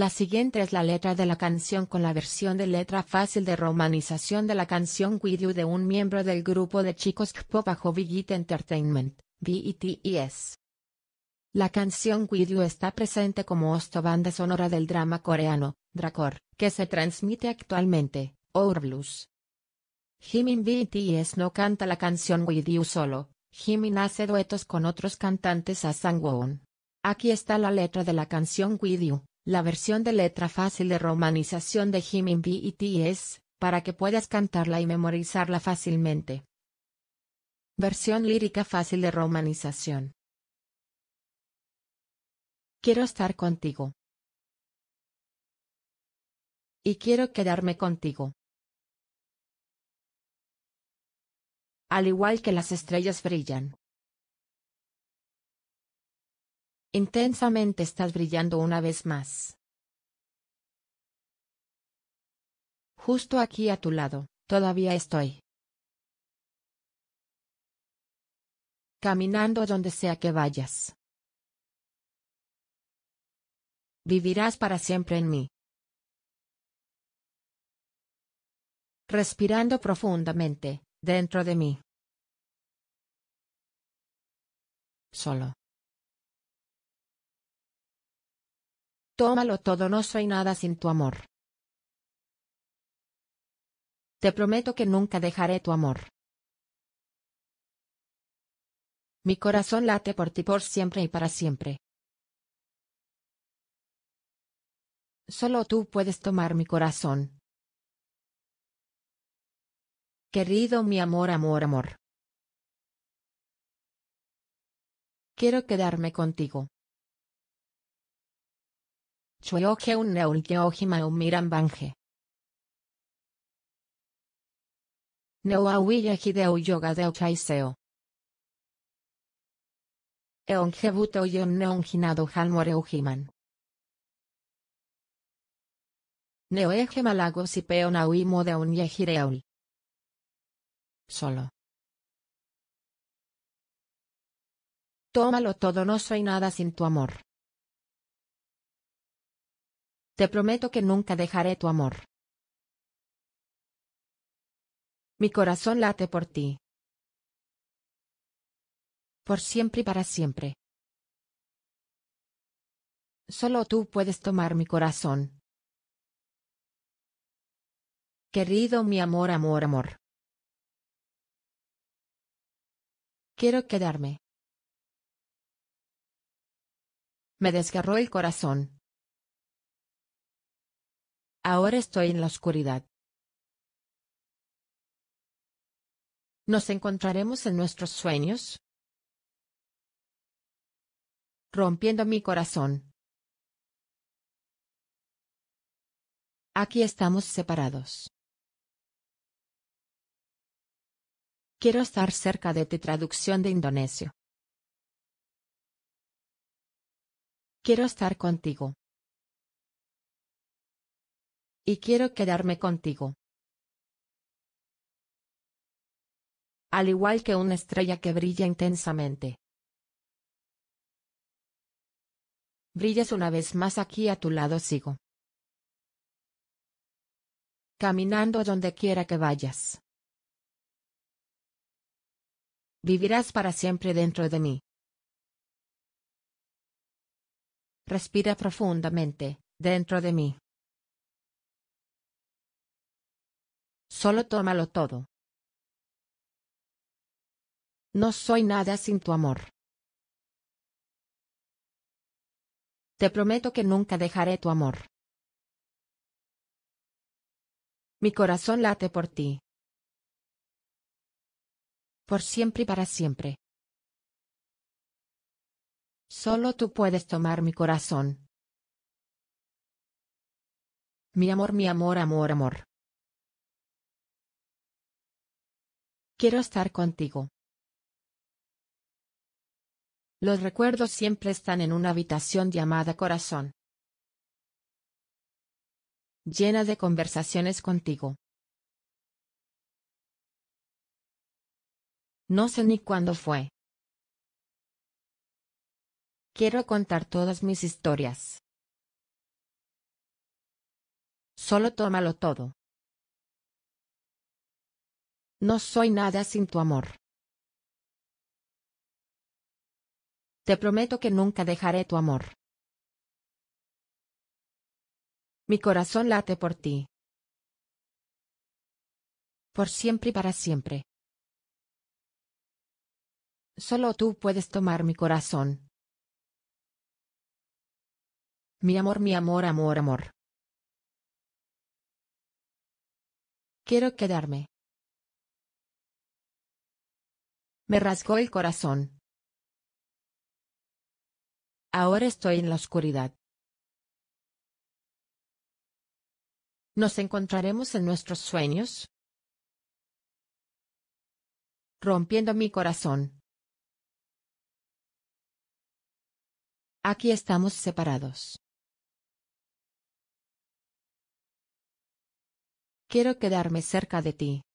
La siguiente es la letra de la canción con la versión de letra fácil de romanización de la canción With de un miembro del grupo de chicos K-pop bajo Entertainment, BTS. E e la canción With está presente como hosto banda sonora del drama coreano, Dracor que se transmite actualmente, Our Blues. Jimin BTS e no canta la canción With You solo, Jimin hace duetos con otros cantantes a Sang Aquí está la letra de la canción With You la versión de letra fácil de romanización de Jimin es para que puedas cantarla y memorizarla fácilmente. Versión lírica fácil de romanización. Quiero estar contigo. Y quiero quedarme contigo. Al igual que las estrellas brillan. Intensamente estás brillando una vez más. Justo aquí a tu lado, todavía estoy. Caminando donde sea que vayas. Vivirás para siempre en mí. Respirando profundamente, dentro de mí. Solo. Tómalo todo, no soy nada sin tu amor. Te prometo que nunca dejaré tu amor. Mi corazón late por ti por siempre y para siempre. Solo tú puedes tomar mi corazón. Querido mi amor, amor, amor. Quiero quedarme contigo. Mirambanje. Yejideu banje. yoga de chaiseo. Eonjebuto yon neonjinado neoeje malago y peonauimo de un Solo. Tómalo todo no soy nada sin tu amor. Te prometo que nunca dejaré tu amor. Mi corazón late por ti. Por siempre y para siempre. Solo tú puedes tomar mi corazón. Querido mi amor, amor, amor. Quiero quedarme. Me desgarró el corazón. Ahora estoy en la oscuridad. ¿Nos encontraremos en nuestros sueños? Rompiendo mi corazón. Aquí estamos separados. Quiero estar cerca de ti. Traducción de indonesio. Quiero estar contigo. Y quiero quedarme contigo. Al igual que una estrella que brilla intensamente. Brillas una vez más aquí a tu lado sigo. Caminando donde quiera que vayas. Vivirás para siempre dentro de mí. Respira profundamente, dentro de mí. Solo tómalo todo. No soy nada sin tu amor. Te prometo que nunca dejaré tu amor. Mi corazón late por ti. Por siempre y para siempre. Solo tú puedes tomar mi corazón. Mi amor, mi amor, amor, amor. Quiero estar contigo. Los recuerdos siempre están en una habitación llamada corazón. Llena de conversaciones contigo. No sé ni cuándo fue. Quiero contar todas mis historias. Solo tómalo todo. No soy nada sin tu amor. Te prometo que nunca dejaré tu amor. Mi corazón late por ti. Por siempre y para siempre. Solo tú puedes tomar mi corazón. Mi amor, mi amor, amor, amor. Quiero quedarme. Me rasgó el corazón. Ahora estoy en la oscuridad. ¿Nos encontraremos en nuestros sueños? Rompiendo mi corazón. Aquí estamos separados. Quiero quedarme cerca de ti.